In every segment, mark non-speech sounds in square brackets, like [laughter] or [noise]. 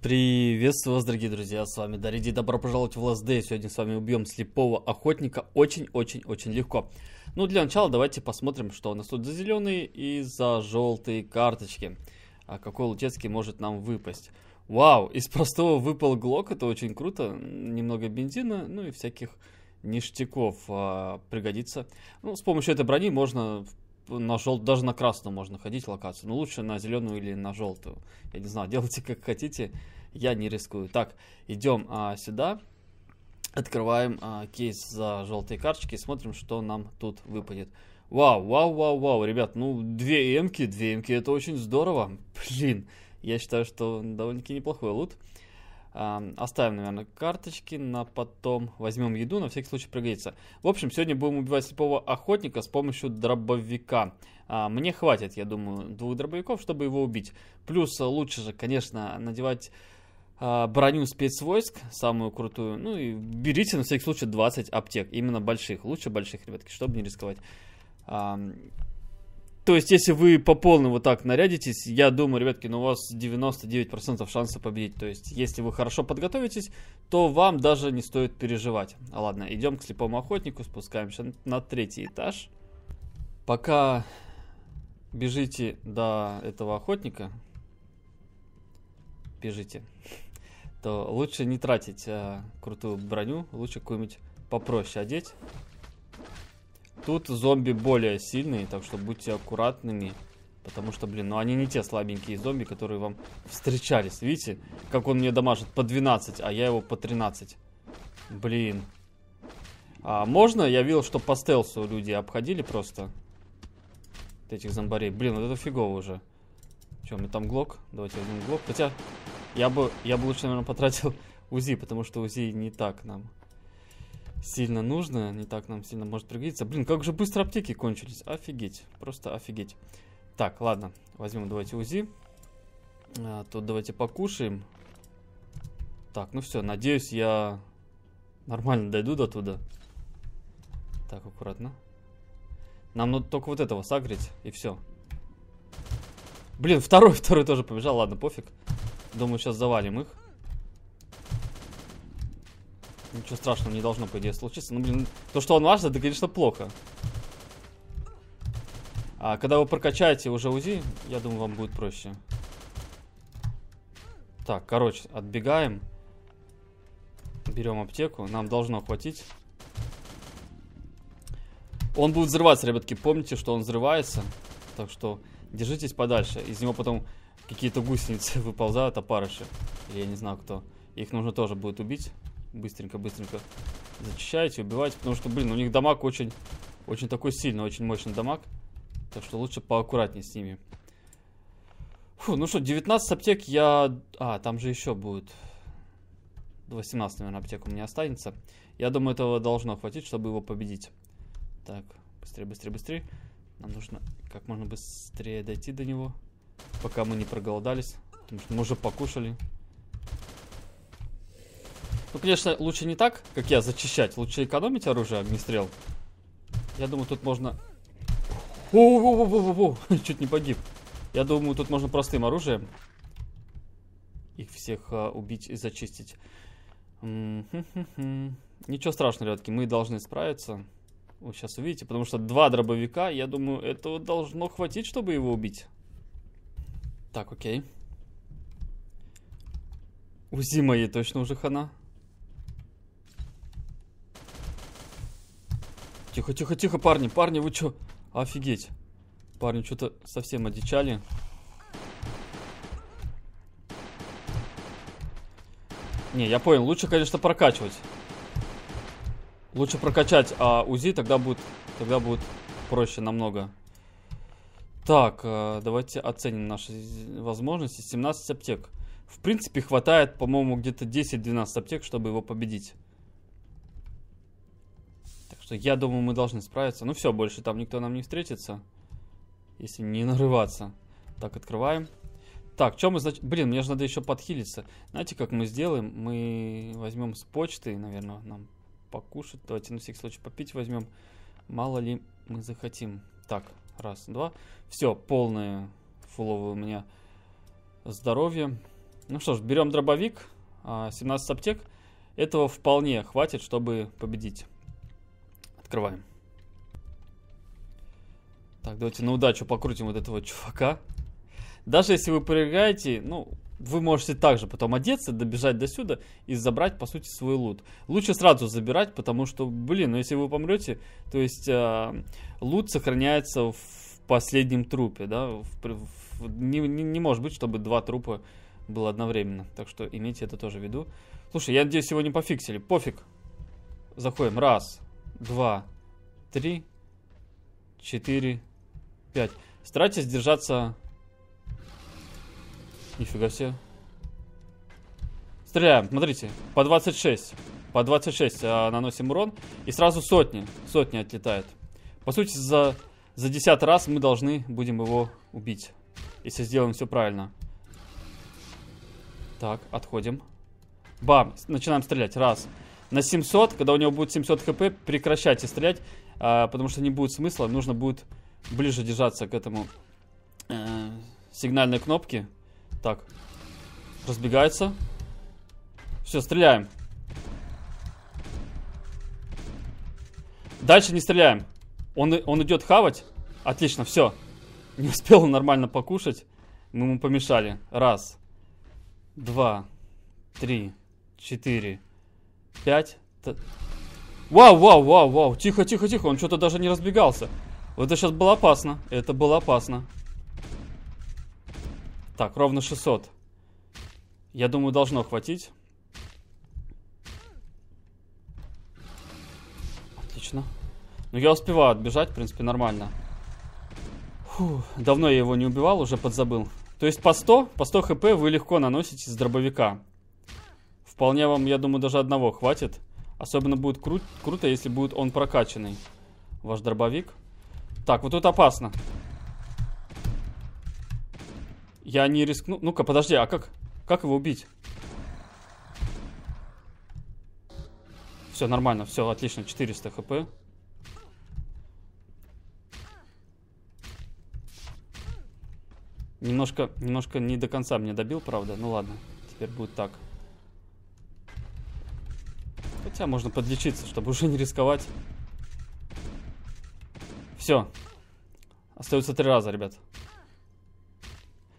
Приветствую вас, дорогие друзья, с вами Дариди, добро пожаловать в Last Сегодня с вами убьем слепого охотника очень-очень-очень легко. Ну, для начала давайте посмотрим, что у нас тут за зеленые и за желтые карточки. А какой лутецкий может нам выпасть. Вау, из простого выпал глок, это очень круто. Немного бензина, ну и всяких ништяков а, пригодится. Ну, с помощью этой брони можно, в на желтую, даже на красную можно ходить локацию, но лучше на зеленую или на желтую. Я не знаю, [laughs] делайте как хотите, я не рискую. Так, идем а, сюда, открываем а, кейс за желтые карточки и смотрим, что нам тут выпадет. Вау, вау, вау, вау, ребят, ну две эмки, две эмки, это очень здорово. Блин, я считаю, что довольно-таки неплохой лут. Оставим, наверное, карточки на потом. Возьмем еду, на всякий случай пригодится. В общем, сегодня будем убивать слепого охотника с помощью дробовика. А, мне хватит, я думаю, двух дробовиков, чтобы его убить. Плюс лучше же, конечно, надевать а, броню спецвойск, самую крутую. Ну и берите на всякий случай 20 аптек, именно больших. Лучше больших, ребятки, чтобы не рисковать. То есть, если вы по полному вот так нарядитесь, я думаю, ребятки, ну у вас 99% шанса победить. То есть, если вы хорошо подготовитесь, то вам даже не стоит переживать. А ладно, идем к слепому охотнику, спускаемся на третий этаж. Пока бежите до этого охотника, бежите, то лучше не тратить а, крутую броню, лучше какую-нибудь попроще одеть. Тут зомби более сильные, так что будьте аккуратными. Потому что, блин, ну они не те слабенькие зомби, которые вам встречались. Видите, как он мне дамажит по 12, а я его по 13. Блин. А можно? Я видел, что по стелсу люди обходили просто. Вот этих зомбарей. Блин, вот это фигово уже. Че, у меня там глок? Давайте возьмем глок. Хотя я бы, я бы лучше, наверное, потратил [laughs] УЗИ, потому что УЗИ не так нам сильно нужно, не так нам сильно может пригодиться. Блин, как же быстро аптеки кончились, офигеть, просто офигеть. Так, ладно, возьмем давайте УЗИ. А, тут давайте покушаем. Так, ну все, надеюсь, я нормально дойду до туда. Так, аккуратно. Нам надо только вот этого согреть и все. Блин, второй, [laughs] второй тоже побежал, ладно, пофиг. Думаю, сейчас завалим их. Ничего страшного не должно, по идее, случиться. Ну, блин, то, что он ваш, это, конечно, плохо. А когда вы прокачаете уже УЗИ, я думаю, вам будет проще. Так, короче, отбегаем. Берем аптеку. Нам должно хватить. Он будет взрываться, ребятки. Помните, что он взрывается. Так что держитесь подальше. Из него потом какие-то гусеницы [laughs] выползают, опарыши. Или я не знаю кто. Их нужно тоже будет убить быстренько-быстренько зачищаете, убиваете, потому что, блин, у них дамаг очень, очень такой сильный, очень мощный дамаг. Так что лучше поаккуратнее с ними. Фу, ну что, 19 аптек я... А, там же еще будет... 18, наверное, аптек у меня останется. Я думаю, этого должно хватить, чтобы его победить. Так, быстрее, быстрее, быстрее. Нам нужно как можно быстрее дойти до него, пока мы не проголодались. Потому что мы уже покушали. Ну, конечно, лучше не так, как я, зачищать. Лучше экономить оружие огнестрел. А я думаю, тут можно... О, о, о, о, о, чуть не погиб. Я думаю, тут можно простым оружием их всех а, убить и зачистить. М -м -м Ничего страшного, ребятки, мы должны справиться. Вы сейчас увидите, потому что два дробовика, я думаю, этого должно хватить, чтобы его убить. Так, окей. Узи моей точно уже хана. Тихо, тихо, тихо, парни, парни, вы чё? Офигеть. Парни что-то совсем одичали. Не, я понял, лучше, конечно, прокачивать. Лучше прокачать а УЗИ, тогда будет, тогда будет проще намного. Так, э, давайте оценим наши возможности. 17 аптек. В принципе, хватает, по-моему, где-то 10-12 аптек, чтобы его победить что я думаю, мы должны справиться. Ну все, больше там никто нам не встретится. Если не нарываться. Так, открываем. Так, что мы... Зач... Блин, мне же надо еще подхилиться. Знаете, как мы сделаем? Мы возьмем с почты, наверное, нам покушать. Давайте на всякий случай попить возьмем. Мало ли мы захотим. Так, раз, два. Все, полное фуловое у меня здоровье. Ну что ж, берем дробовик. 17 а, аптек. Этого вполне хватит, чтобы победить. Открываем. Так, давайте на удачу покрутим вот этого чувака. Даже если вы проиграете, ну, вы можете также потом одеться, добежать до сюда и забрать, по сути, свой лут. Лучше сразу забирать, потому что, блин, ну если вы помрете, то есть э, лут сохраняется в последнем трупе, да, в, в, не, не, не может быть, чтобы два трупа было одновременно. Так что имейте это тоже в виду. Слушай, я надеюсь, его не пофиксили. Пофиг. Заходим. Раз, два три четыре пять Старайтесь держаться... Нифига себе. Стреляем, смотрите, по 26. По 26 а, наносим урон. И сразу сотни, сотни отлетают. По сути, за, за 10 раз мы должны будем его убить. Если сделаем все правильно. Так, отходим. Бам, начинаем стрелять. Раз, на 700, когда у него будет 700 хп, прекращайте стрелять, а, потому что не будет смысла, нужно будет ближе держаться к этому э, сигнальной кнопке. Так, разбегается. Все, стреляем. Дальше не стреляем. Он, он идет хавать. Отлично, все. Не успел он нормально покушать. Ну, мы ему помешали. Раз, два, три, четыре, 5. Вау, вау, вау, вау. Тихо, тихо, тихо. Он что-то даже не разбегался. Вот это сейчас было опасно. Это было опасно. Так, ровно 600. Я думаю, должно хватить. Отлично. Ну, я успеваю отбежать, в принципе, нормально. Фух, давно я его не убивал, уже подзабыл. То есть по 100, по 100 хп вы легко наносите с дробовика. Вполне вам, я думаю, даже одного хватит. Особенно будет кру круто, если будет он прокачанный. Ваш дробовик. Так, вот тут опасно. Я не рискну... Ну-ка, подожди, а как... Как его убить? Все нормально, все отлично, 400 хп. Немножко, немножко не до конца мне добил, правда. Ну ладно, теперь будет так. Хотя можно подлечиться, чтобы уже не рисковать. Все. Остается три раза, ребят.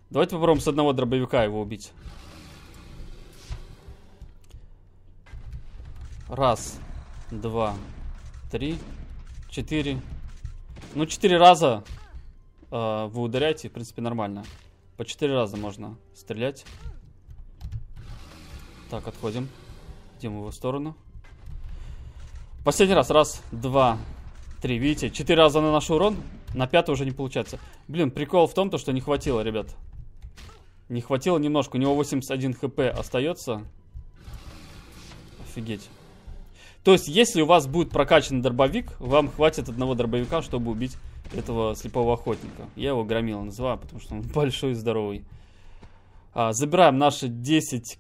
Давайте попробуем с одного дробовика его убить. Раз, два, три, четыре. Ну, четыре раза э, вы ударяете, в принципе, нормально. По четыре раза можно стрелять. Так, отходим. Идем в его сторону. Последний раз. Раз, два, три. Видите? Четыре раза наношу урон. На пятый уже не получается. Блин, прикол в том, то, что не хватило, ребят. Не хватило немножко. У него 81 хп остается. Офигеть. То есть, если у вас будет прокачан дробовик, вам хватит одного дробовика, чтобы убить этого слепого охотника. Я его громила называю, потому что он [laughs] большой и здоровый. А, забираем наши 10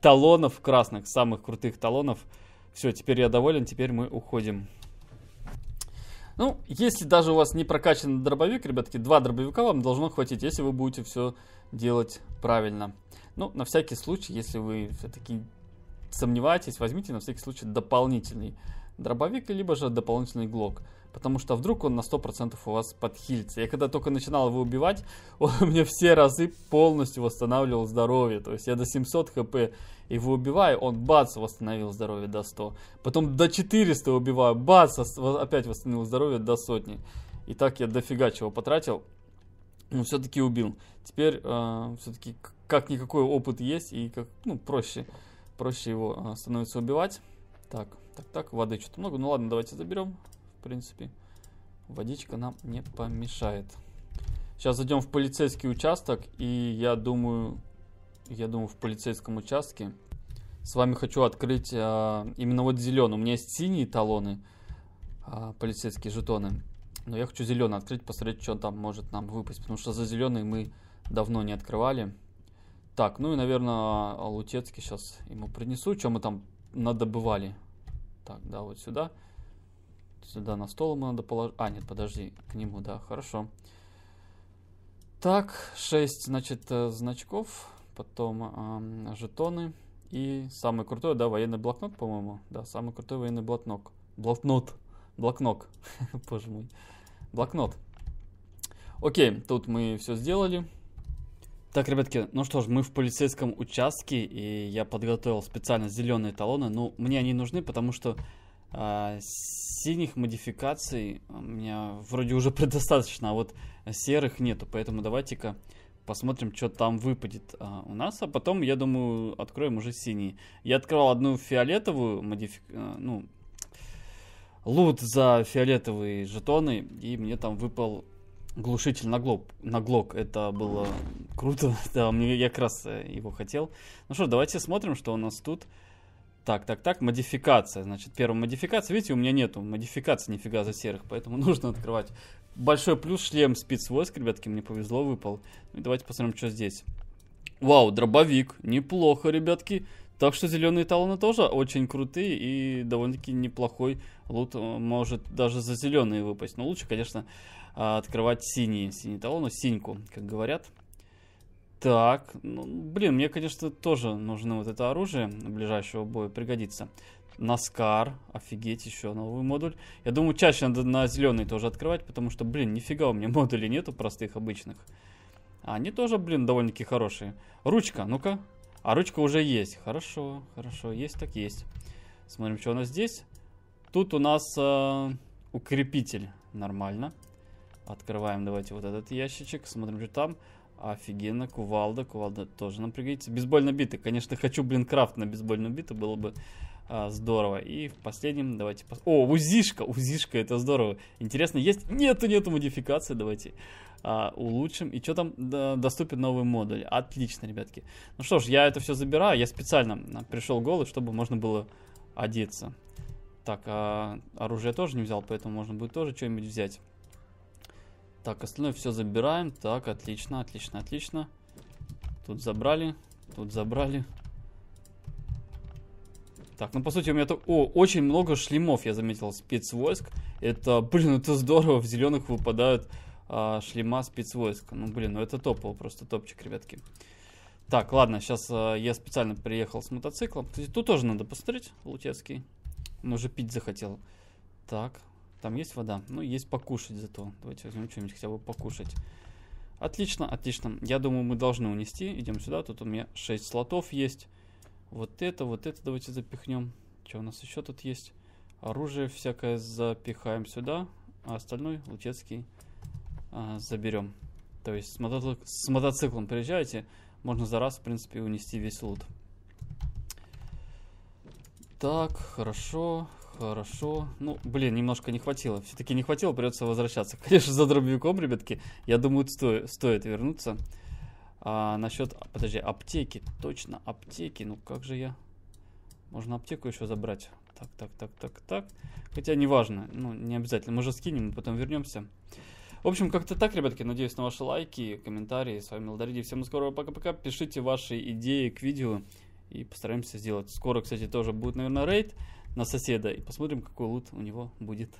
талонов красных, самых крутых талонов. Все, теперь я доволен, теперь мы уходим. Ну, если даже у вас не прокачан дробовик, ребятки, два дробовика вам должно хватить, если вы будете все делать правильно. Ну, на всякий случай, если вы все-таки сомневаетесь, возьмите на всякий случай дополнительный дробовик, либо же дополнительный глок потому что вдруг он на 100% у вас подхилится. Я когда только начинал его убивать, [laughs] он у меня все разы полностью восстанавливал здоровье. То есть я до 700 хп его убиваю, он бац, восстановил здоровье до 100. Потом до 400 убиваю, бац, опять восстановил здоровье до сотни. И так я дофига чего потратил, но все-таки убил. Теперь э, все-таки как-никакой опыт есть и как, ну, проще, проще его э, становится убивать. Так, так, так, воды что-то много. Ну ладно, давайте заберем принципе, водичка нам не помешает. Сейчас зайдем в полицейский участок, и я думаю, я думаю, в полицейском участке с вами хочу открыть а, именно вот зеленый. У меня есть синие талоны, а, полицейские жетоны, но я хочу зеленый открыть, посмотреть, что он там может нам выпасть, потому что за зеленый мы давно не открывали. Так, ну и, наверное, Лутецкий сейчас ему принесу, что мы там надобывали. Так, да, вот Сюда. Сюда на стол ему надо положить. А, нет, подожди, к нему, да, хорошо. Так, 6, значит, э, значков, потом э, жетоны и самый крутой, да, военный блокнот, по-моему. Да, самый крутой военный блокнот. Блокнот. Блокнот. [laughs] Боже мой. Блокнот. Окей, тут мы все сделали. Так, ребятки, ну что ж, мы в полицейском участке, и я подготовил специально зеленые талоны. Ну, мне они нужны, потому что а, синих модификаций у меня вроде уже [laughs] предостаточно, а вот серых нету, поэтому давайте-ка посмотрим, что там выпадет а, у нас, а потом, я думаю, откроем уже синие. Я открывал одну фиолетовую модифик... А, ну, лут за фиолетовые жетоны, и мне там выпал глушитель на, глоб, на глок. Это было круто, [laughs] да, мне, я как раз э, его хотел. Ну что, давайте смотрим, что у нас тут. Так, так, так, модификация. Значит, первая модификация. Видите, у меня нету модификации нифига за серых, поэтому [laughs] нужно открывать. Большой плюс шлем спецвойск, ребятки, мне повезло, выпал. Ну, давайте посмотрим, что здесь. Вау, дробовик. Неплохо, ребятки. Так что зеленые талоны тоже очень крутые и довольно-таки неплохой лут э, может даже за зеленые выпасть. Но лучше, конечно, а, открывать синие, синие талоны, синьку, как говорят. Так, ну, блин, мне, конечно, тоже нужно вот это оружие ближайшего боя пригодится. Наскар, офигеть, еще новый модуль. Я думаю, чаще надо на зеленый тоже открывать, потому что, блин, нифига у меня [laughs] модулей нету простых, обычных. А они тоже, блин, довольно-таки хорошие. Ручка, ну-ка. А ручка уже есть. Хорошо, хорошо, есть так есть. Смотрим, что у нас здесь. Тут у нас э, укрепитель. Нормально. Открываем, давайте, вот этот ящичек. Смотрим, что там. Офигенно, кувалда, кувалда тоже нам пригодится. Бейсбольно биты, конечно, хочу, блин, крафт на бейсбольную биту, было бы а, здорово. И в последнем, давайте... Пос... О, УЗИшка, УЗИшка, это здорово. Интересно, есть? Нету, нету модификации, давайте а, улучшим. И что там да, доступен новый модуль? Отлично, ребятки. Ну что ж, я это все забираю, я специально а, пришел голый, чтобы можно было одеться. Так, а оружие тоже не взял, поэтому можно будет тоже что-нибудь взять. Так, остальное все забираем. Так, отлично, отлично, отлично. Тут забрали, тут забрали. Так, ну по сути у меня то... О, очень много шлемов, я заметил, спецвойск. Это, блин, это здорово, в зеленых выпадают а, шлема спецвойск. Ну, блин, ну это топово, просто топчик, ребятки. Так, ладно, сейчас а, я специально приехал с мотоциклом. Кстати, тут тоже надо посмотреть, Лутецкий. Он уже пить захотел. Так, там есть вода? Ну, есть покушать зато. Давайте возьмем что-нибудь хотя бы покушать. Отлично, отлично. Я думаю, мы должны унести. Идем сюда. Тут у меня 6 слотов есть. Вот это, вот это давайте запихнем. Что у нас еще тут есть? Оружие всякое запихаем сюда. А остальной лутецкий а, заберем. То есть с, мотоцик с мотоциклом приезжаете. Можно за раз, в принципе, унести весь лут. Так, хорошо, Хорошо. Ну, блин, немножко не хватило. Все-таки не хватило, придется возвращаться. [laughs] Конечно, за дробовиком, ребятки. Я думаю, сто... стоит вернуться. А насчет... А, подожди, аптеки. Точно, аптеки. Ну, как же я... Можно аптеку еще забрать. Так, так, так, так, так. Хотя неважно. Ну, не обязательно. Мы же скинем, потом вернемся. В общем, как-то так, ребятки. Надеюсь на ваши лайки, комментарии. С вами Ладариди. Всем скорого пока-пока. Пишите ваши идеи к видео. И постараемся сделать. Скоро, кстати, тоже будет, наверное, рейд на соседа и посмотрим, какой лут у него будет.